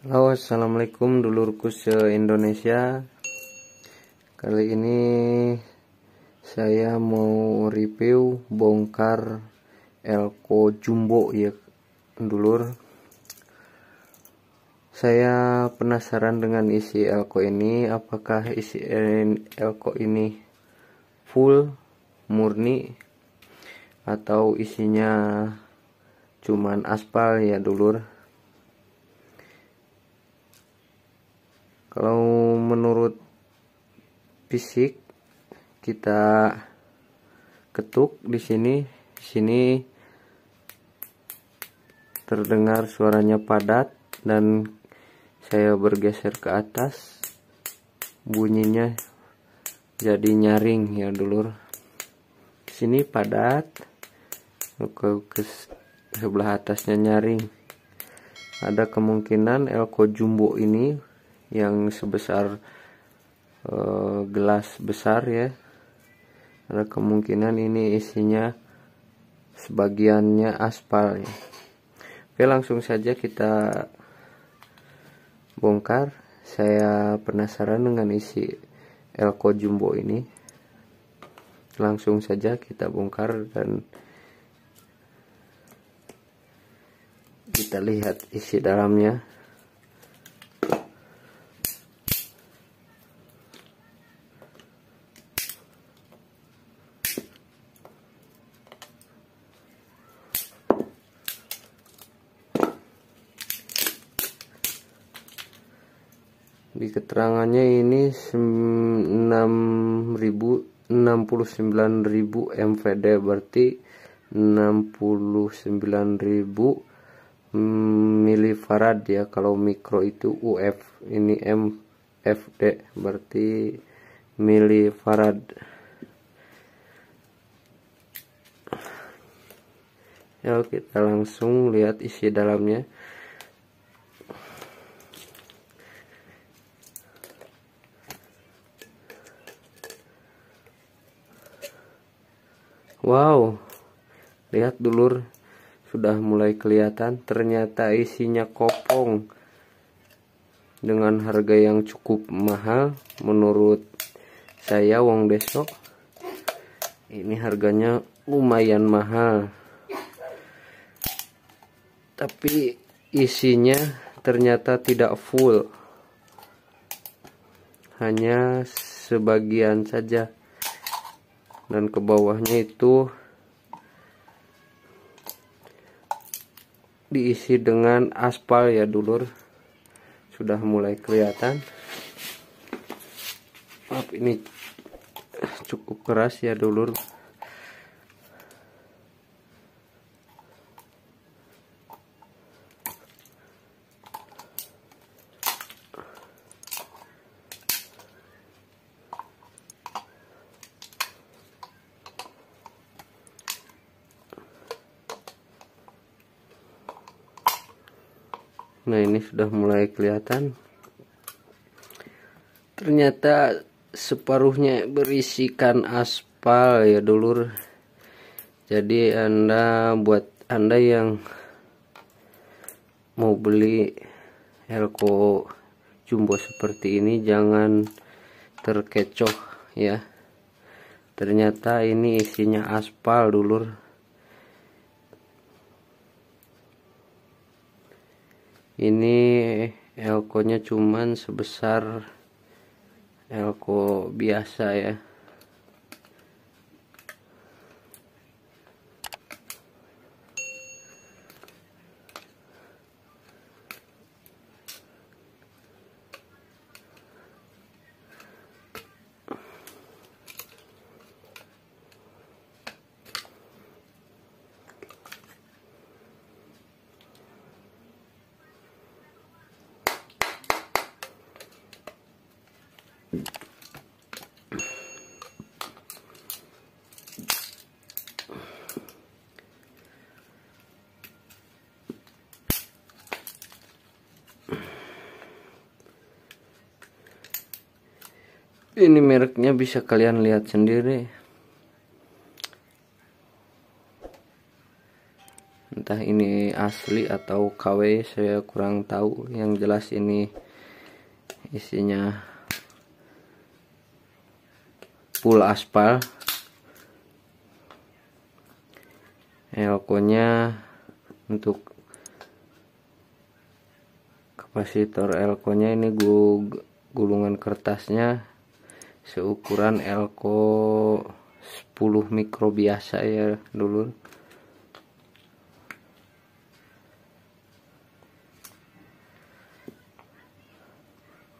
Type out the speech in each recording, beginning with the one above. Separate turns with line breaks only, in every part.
Halo assalamualaikum dulurku se-Indonesia Kali ini saya mau review bongkar Elko Jumbo ya dulur Saya penasaran dengan isi Elko ini Apakah isi Elko ini full murni Atau isinya cuman aspal ya dulur kalau menurut fisik kita ketuk di sini di sini terdengar suaranya padat dan saya bergeser ke atas bunyinya jadi nyaring ya dulur di sini padat ke, ke sebelah atasnya nyaring ada kemungkinan elko jumbo ini yang sebesar uh, gelas besar ya karena kemungkinan ini isinya sebagiannya aspal ya. oke langsung saja kita bongkar saya penasaran dengan isi elko jumbo ini langsung saja kita bongkar dan kita lihat isi dalamnya di keterangannya ini 6000 69.000 MVD berarti 69.000 mm, milifarad ya kalau mikro itu UF ini MFD berarti milifarad ya kita langsung lihat isi dalamnya Wow, lihat dulur sudah mulai kelihatan. Ternyata isinya kopong dengan harga yang cukup mahal menurut saya wong desok, Ini harganya lumayan mahal. Tapi isinya ternyata tidak full. Hanya sebagian saja dan ke bawahnya itu diisi dengan aspal ya dulur sudah mulai kelihatan maaf ini cukup keras ya dulur nah ini sudah mulai kelihatan ternyata separuhnya berisikan aspal ya dulur jadi anda buat anda yang mau beli elko jumbo seperti ini jangan terkecoh ya ternyata ini isinya aspal dulur ini elko nya cuman sebesar elko biasa ya ini mereknya bisa kalian lihat sendiri entah ini asli atau KW saya kurang tahu yang jelas ini isinya full aspal Elkonya untuk kapasitor elkonya ini gulungan kertasnya seukuran elko 10 mikro biasa ya dulu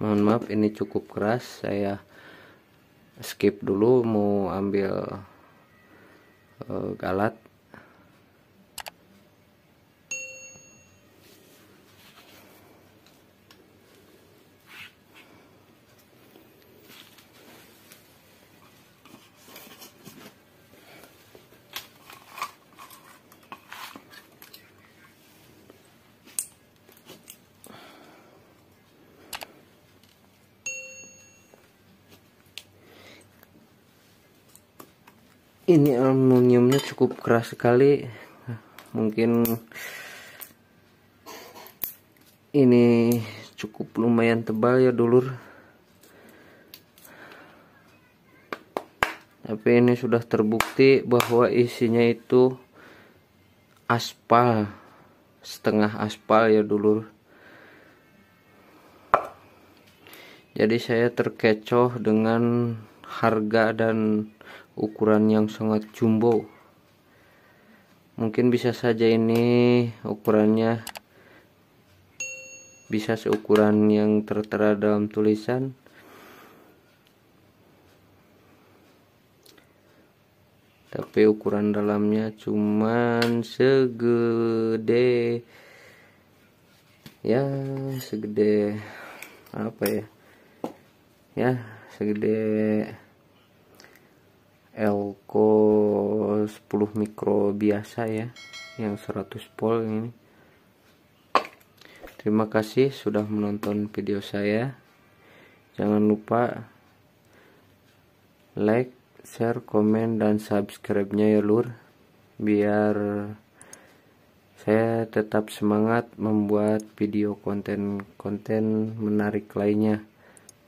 mohon maaf ini cukup keras saya skip dulu mau ambil uh, eh, galat ini aluminiumnya cukup keras sekali mungkin ini cukup lumayan tebal ya dulur tapi ini sudah terbukti bahwa isinya itu aspal setengah aspal ya dulur jadi saya terkecoh dengan harga dan ukuran yang sangat jumbo mungkin bisa saja ini ukurannya bisa seukuran yang tertera dalam tulisan tapi ukuran dalamnya cuman segede ya segede apa ya ya segede elko 10 mikro biasa ya yang 100 volt ini terima kasih sudah menonton video saya jangan lupa like share komen dan subscribe nya ya lur biar saya tetap semangat membuat video konten-konten menarik lainnya